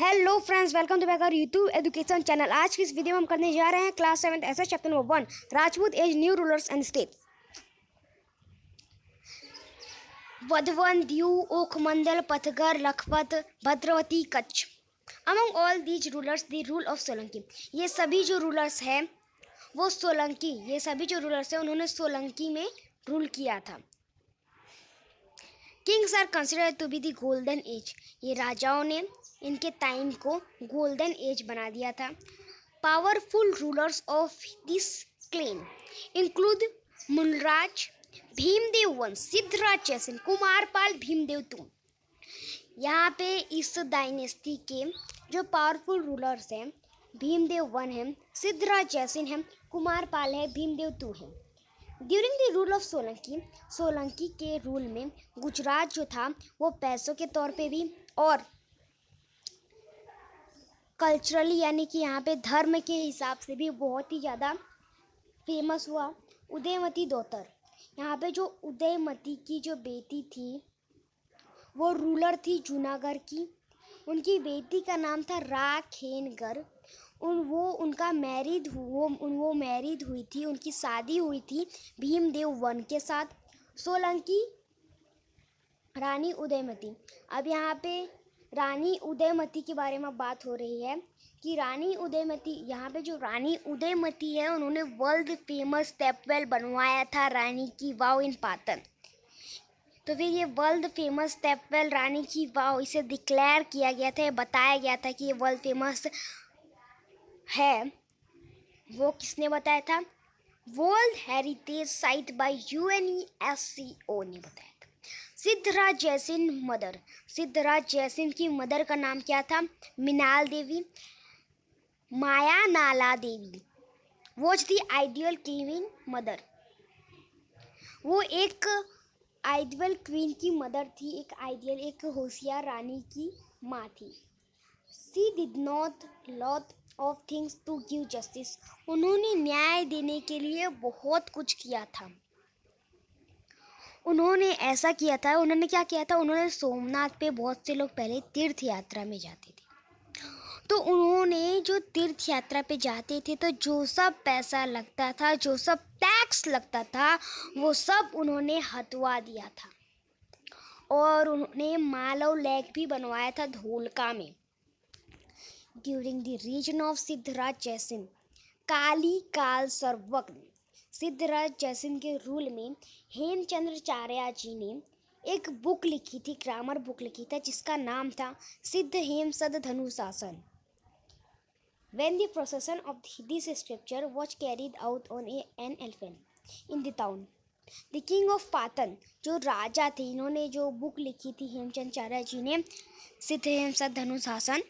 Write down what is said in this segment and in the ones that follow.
Hello friends welcome to back our YouTube education channel आज की इस वीडियो में हम करने जा रहे हैं class seven's chapter number one Rajput as new rulers and state Wadhwan Diu Okhamandal Pathgar Lakhpat Bhadravati Kutch among all these rulers the rule of Solanki ये सभी जो रूलर्स हैं वो सोलंकी ये सभी जो रूलर्स हैं उन्होंने सोलंकी में रूल किया था kings are consider to be the golden age ये राजाओं ने इनके टाइम को गोल्डन एज बना दिया था powerful rulers of this clan include Munraj Bhimdev वंश सिद्धराज जैसन कुमारपाल भीमदेव तुम यहाँ पे इस डायनेस्टी के जो पावरफुल रूलर्स हैं भीमदेव वन है सिद्धराज जैसिन है कुमारपाल है भीमदेव तू है during the rule of Solanki Solanki के रूल में गुजरात जो था वो पैसों के तौर पे भी और कल्चरली यानी कि यहाँ पे धर्म के हिसाब से भी बहुत ही ज़्यादा फेमस हुआ उदयमती दोतर यहाँ पे जो उदयमती की जो बेटी थी वो रूलर थी जूनागढ़ की उनकी बेटी का नाम था राखेनगर उन वो उनका मैरिड वो उन वो मैरिड हुई थी उनकी शादी हुई थी भीमदेव वन के साथ सोलंकी रानी उदयमती अब यहाँ पे रानी उदयमती के बारे में बात हो रही है कि रानी उदयमती यहाँ पे जो रानी उदयमती है उन्होंने वर्ल्ड फेमस स्टेपवेल बनवाया था रानी की वाव इन पातन तो फिर ये वर्ल्ड फेमस स्टेपवेल रानी की वाव इसे डिक्लेयर किया गया था बताया गया था कि ये वर्ल्ड फेमस है वो किसने बताया था वर्ल्ड हेरिटेज साइट बाई यू ने बताया सिद्धराज जयसिंह मदर सिद्धराज जयसिंह की मदर का नाम क्या था मिनाल Devi Maya Nala Devi was the ideal queen mother वो एक आइडियल क्वीन की मदर थी एक आइडियल एक होशियार रानी की माँ थी she did not lot of things to give justice उन्होंने न्याय देने के लिए बहुत कुछ किया था उन्होंने ऐसा किया था उन्होंने क्या किया था उन्होंने सोमनाथ पे बहुत से लोग पहले तीर्थ यात्रा में जाते थे तो उन्होंने जो तीर्थ यात्रा पे जाते थे तो जो सब पैसा लगता था जो सब टैक्स लगता था वो सब उन्होंने हतवा दिया था और उन्होंने मालव लेक भी बनवाया था धोलका में during the reign of Siddhraj Jaisinh Kalikal Sarvagya Siddharaj Jaisingh के रूल में हेमचंद्र चार्या जी ने एक बुक लिखी थी ग्रामर बुक लिखी था जिसका नाम था Siddh Hem Shabdanushasan when the procession of this scripture was carried out on a an elephant in the town the king of Patan जो राजा थे इन्होंने जो बुक लिखी थी हेमचंद चार्या जी ने सिद्ध हेम सद धनुशासन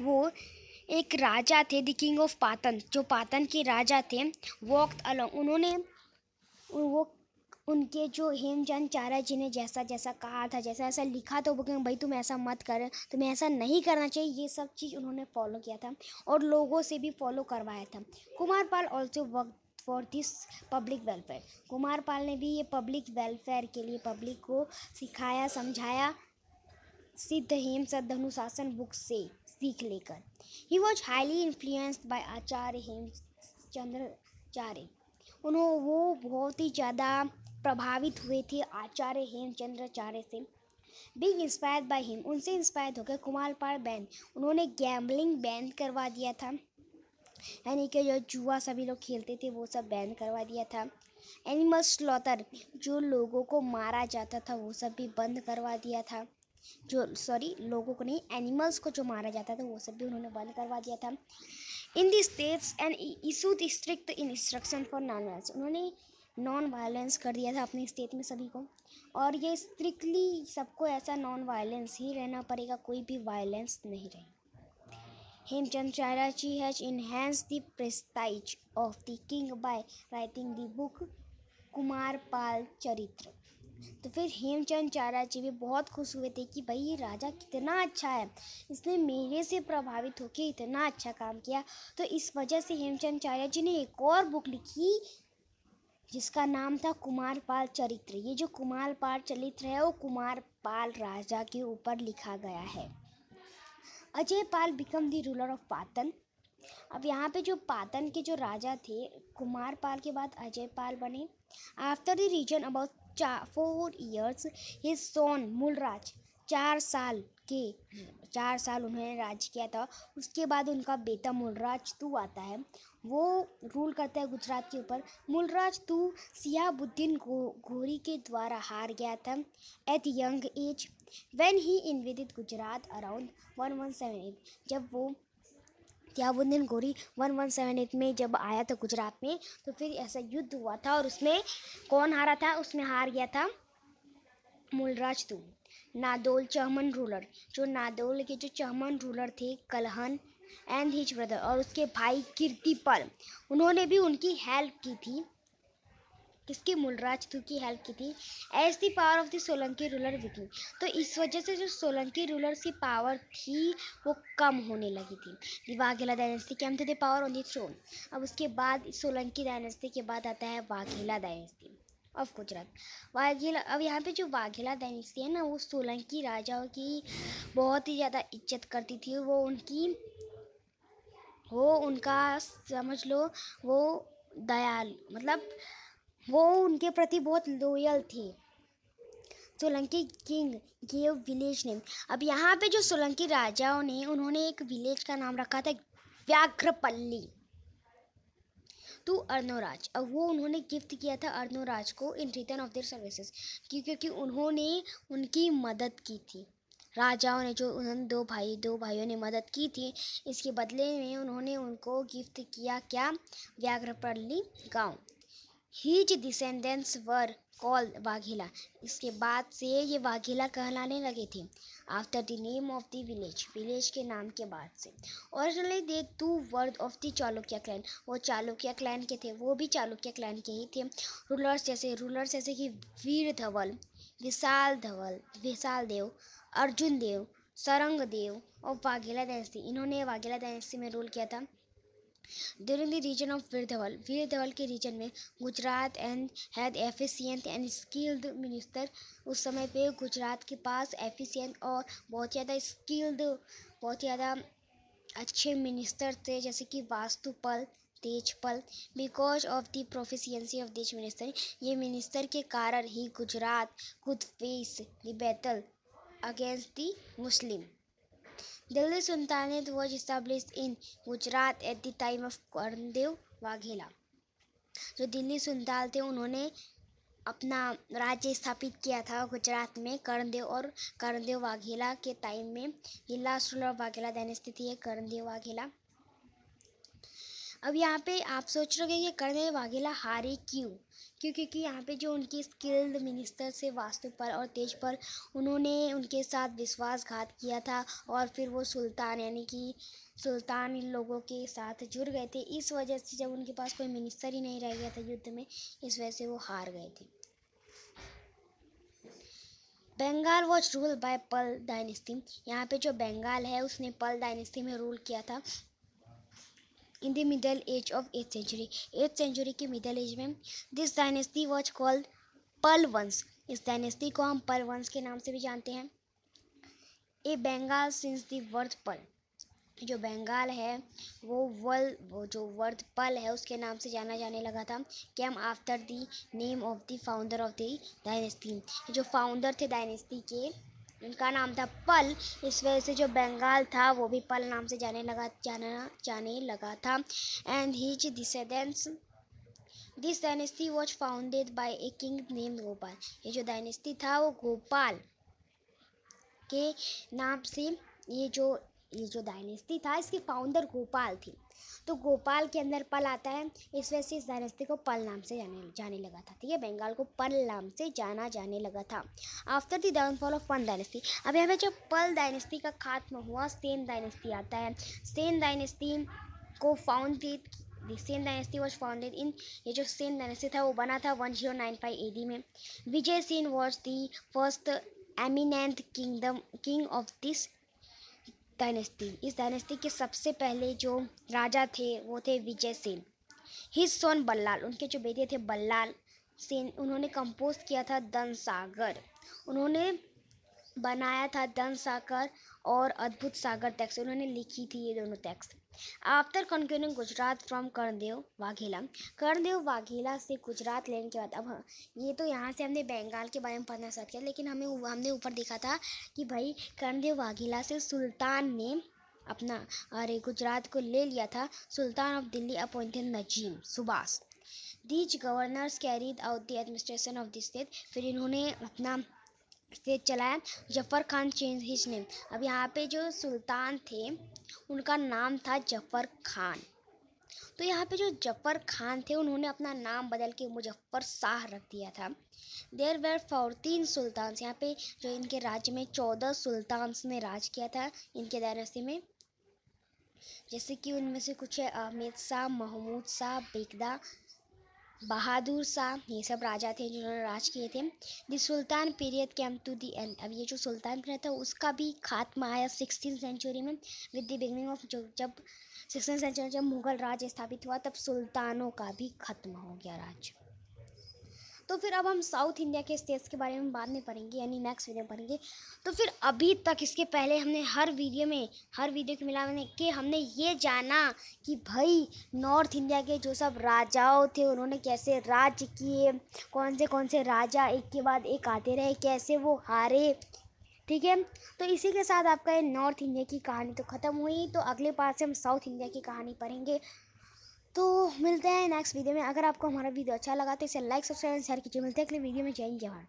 वो एक राजा थे द किंग ऑफ पातन जो पातन के राजा थे वॉक अलोंग उन्होंने वो उनके जो हेमचंद चारा जी ने जैसा जैसा कहा था जैसा ऐसा लिखा था वो कहें भाई तुम ऐसा मत कर तुम्हें ऐसा नहीं करना चाहिए ये सब चीज़ उन्होंने फॉलो किया था और लोगों से भी फॉलो करवाया था Kumarpal also work for this public welfare Kumarpal ने भी ये पब्लिक वेलफेयर के लिए पब्लिक को सिखाया समझाया सिद्ध हेम सद अनुशासन बुक से सीख लेकर he was highly influenced by Acharya Hemchandracharya उन्हों वो बहुत ही ज़्यादा प्रभावित हुए थे आचार्य हेमचंद्राचार्य से बिंग इंस्पायर बाय हिम उनसे इंस्पायर होकर कुमार पार बैन उन्होंने गैम्बलिंग बैन करवा दिया था यानी कि जो जुआ सभी लोग खेलते थे वो सब बैन करवा दिया था एनिमल स्लॉटर जो लोगों को मारा जाता था वो सब भी बंद करवा दिया था जो सॉरी लोगों को नहीं एनिमल्स को जो मारा जाता था वो सब भी उन्होंने बंद करवा दिया था in the states and issue strict instruction for non violence उन्होंने नॉन वायलेंस कर दिया था अपने स्टेट में सभी को और ये स्ट्रिक्टली सबको ऐसा नॉन वायलेंस ही रहना पड़ेगा कोई भी वायलेंस नहीं रहेगा Hemchand Chakrachi has enhanced the prestige of the king by writing the book Kumarpal Charitra तो फिर हेमचंद जी भी बहुत खुश हुए थे कि भाई ये राजा कितना अच्छा है इसने मेरे से प्रभावित होकर इतना अच्छा काम किया तो इस वजह से हेमचंद चारा जी ने एक और बुक लिखी जिसका नाम था कुमार पाल चरित्र ये जो कुमार पाल चरित्र है वो कुमार पाल राजा के ऊपर लिखा गया है Ajaypal become the ruler of Patan अब यहाँ पे जो पातन के जो राजा थे कुमार पाल के बाद अजय पाल बने आफ्टर द रीजन अबाउट चार four years his son Mulraj चार साल के चार साल उन्होंने राज किया था उसके बाद उनका बेटा मूलराज तू आता है वो रूल करता है गुजरात के ऊपर मूलराज तू सियाबुद्दीन गो, घोरी के द्वारा हार गया था at young age when he invaded Gujarat around one one seven eight जब वो या वो दिन गोरी वन वन सेवन एट में जब आया था गुजरात में तो फिर ऐसा युद्ध हुआ था और उसमें कौन हारा था उसमें हार गया था मूलराज तू नादोल चहमन रूलर जो नादोल के जो चहमन रूलर थे कलहन एंड हिज ब्रदर और उसके भाई कीर्तिपल उन्होंने भी उनकी हेल्प की थी किसकी मूलराज थू की हेल्प की थी as the power of the Solanki ruler थी तो इस वजह से जो सोलंकी रूलर्स की पावर थी वो कम होने लगी थी the Vaghela dynasty came the the power on the throne अब उसके बाद सोलंकी डायनेस्टी के बाद आता है वाघेला डायनेस्टी ऑफ गुजरात वाघेला अब यहाँ पे जो वाघेला डायनेस्टी है ना वो सोलंकी राजाओं की बहुत ही ज़्यादा इज्जत करती थी वो उनकी वो उनका समझ लो वो दयाल मतलब वो उनके प्रति बहुत लोयल थी Solanki king gave village name अब यहाँ पे जो सोलंकी राजाओं ने उन्होंने एक विलेज का नाम रखा था व्याघ्रपल्ली टू तो अर्नोराज और वो उन्होंने गिफ्ट किया था अर्नोराज को in return of their services क्योंकि उन्होंने उनकी मदद की थी राजाओं ने जो उन्होंने दो भाई दो भाइयों ने मदद की थी इसके बदले में उन्होंने उनको गिफ्ट किया क्या व्याघ्रपल्ली गांव his descendants were call Vaghela इसके बाद से ये वाघिला कहलाने लगे थे after the name of the village village के नाम के बाद से और they toward of the Chalukya clan वो चालुक्य क्लैन के थे वो भी चालुक्य क्लैन के ही थे रूलर्स जैसे रूलर्स जैसे कि वीर धवल विशाल धवल विशाल देव अर्जुन देव सरंग देव और वाघिला डायनेस्टी इन्होंने वाघिला डायनेस्टी में रूल किया था During the region of Vir Dhaval, के रीजन में Gujarat and had efficient and skilled minister उस समय पे गुजरात के पास एफिशिएंट और बहुत ज़्यादा स्किल्ड बहुत ज़्यादा अच्छे मिनिस्टर थे जैसे कि Vastupal Tejpal because of the proficiency of this minister ये मिनिस्टर के कारण ही Gujarat could face the battle against the Muslim Delhi Sultanate was established in Gujarat at the time of Karndev Vaghela. जो दिल्ली सुल्तान थे उन्होंने अपना राज्य स्थापित किया था गुजरात में करणदेव और कर्णदेव वाघेला के टाइम में ये लास्ट रूलर वाघेला डायनेस्टी है वाघेला अब यहाँ पे आप सोच रहे हो कि कर्ण वाघेला हारे क्यों क्यों क्योंकि यहाँ पे जो उनके स्किल्ड मिनिस्टर से पर और तेज पर उन्होंने उनके साथ विश्वासघात किया था और फिर वो सुल्तान यानी कि सुल्तान इन लोगों के साथ जुड़ गए थे इस वजह से जब उनके पास कोई मिनिस्टर ही नहीं रह गया था युद्ध में इस वजह से वो हार गए थे Bengal was rule by Pal dynasty यहाँ पे जो बंगाल है उसने पल डायनेस्टी में रूल किया था in the middle age of 8th century 8th century के मिडल एज में this dynasty was called Pal Palvans इस डायनेस्टी को हम पल Palvans के नाम से भी जानते हैं a Bengal since the worth Pal जो बंगाल है वो वर्ल वो जो वर्थ पल है उसके नाम से जाना जाने लगा था came after the name of the founder of the dynasty जो फाउंडर थे डायनेस्टी के जिनका नाम था पल इस वजह से जो बंगाल था वो भी पल नाम से जाने लगा जाना जाने लगा था and his descendants this dynasty was founded by a king name Gopal ये जो डायनेस्टी था वो गोपाल के नाम से ये जो ये जो डायनेस्टी था इसकी फाउंडर गोपाल थी तो गोपाल के अंदर पल आता है इस वजह से इस डायनेस्टी को पल नाम से जाने जाने लगा था ठीक है बंगाल को पल नाम से जाना जाने लगा था after the downfall of Pal dynasty अब यहाँ पे जब पल डायनेस्टी का खात्मा हुआ सेन डायनेस्टी आता है सेन डायनेस्टी को founded Sen dynasty was founded in ये जो सेन डायनेस्टी था वो बना था one zero nine five A D में Vijay Sen was the first eminent kingdom king of this dynasty इस डायनेस्टी के सबसे पहले जो राजा थे वो थे विजय सेन हिज सोन बल्लाल उनके जो बेटे थे बल्लाल सेन उन्होंने कंपोज किया था दन सागर उन्होंने बनाया था दन सागर और अद्भुत सागर टेक्स्ट उन्होंने लिखी थी ये दोनों text after conquering Gujarat from Karndev Vaghela Karndev Vaghela से गुजरात लेने के बाद अब हाँ, ये तो यहाँ से हमने बंगाल के बारे में पढ़ना स्टार्ट किया लेकिन हमें हमने ऊपर देखा था कि भाई कर्णदेव वाघेला से सुल्तान ने अपना अरे गुजरात को ले लिया था sultan of Delhi appointed nazim subah these governors carried out the administration of the state फिर इन्होंने अपना से चलाया Zafar Khan change his name अब यहाँ पे जो सुल्तान थे उनका नाम था जफ़र खान तो यहाँ पे जो जफ़र खान थे उन्होंने अपना नाम बदल के मुजफ्फ़र शाह रख दिया था देर वेर फोर्टीन सुल्तान यहाँ पे जो इनके राज्य में चौदह सुल्तान ने राज किया था इनके दायरसे में जैसे कि उनमें से कुछ है अहमद शाह महमूद शाह बेगदा बहादुर शाह ये सब राजा थे जिन्होंने राज किए थे the sultan period came to the end अब ये जो सुल्तान पीरियड था उसका भी खात्मा आया सिक्सटीन सेंचुरी में विद द बिगनिंग ऑफ जो जब सिक्सटीन सेंचुरी जब मुगल राज स्थापित हुआ तब सुल्तानों का भी खत्म हो गया राज्य तो फिर अब हम साउथ इंडिया के स्टेट्स के बारे में बाद में पढ़ेंगे यानी नेक्स्ट वीडियो में पढ़ेंगे तो फिर अभी तक इसके पहले हमने हर वीडियो में हर वीडियो के मिला के हमने ये जाना कि भाई नॉर्थ इंडिया के जो सब राजाओं थे उन्होंने कैसे राज किए कौन से कौन से राजा एक के बाद एक आते रहे कैसे वो हारे ठीक है तो इसी के साथ आपका ये नॉर्थ इंडिया की कहानी तो ख़त्म हुई तो अगले पार्ट से हम साउथ इंडिया की कहानी पढ़ेंगे तो मिलते हैं नेक्स्ट वीडियो में अगर आपको हमारा वीडियो अच्छा लगा तो इसे लाइक सब्सक्राइब शेयर कीजिए मिलते हैं अगले वीडियो में जय हिंद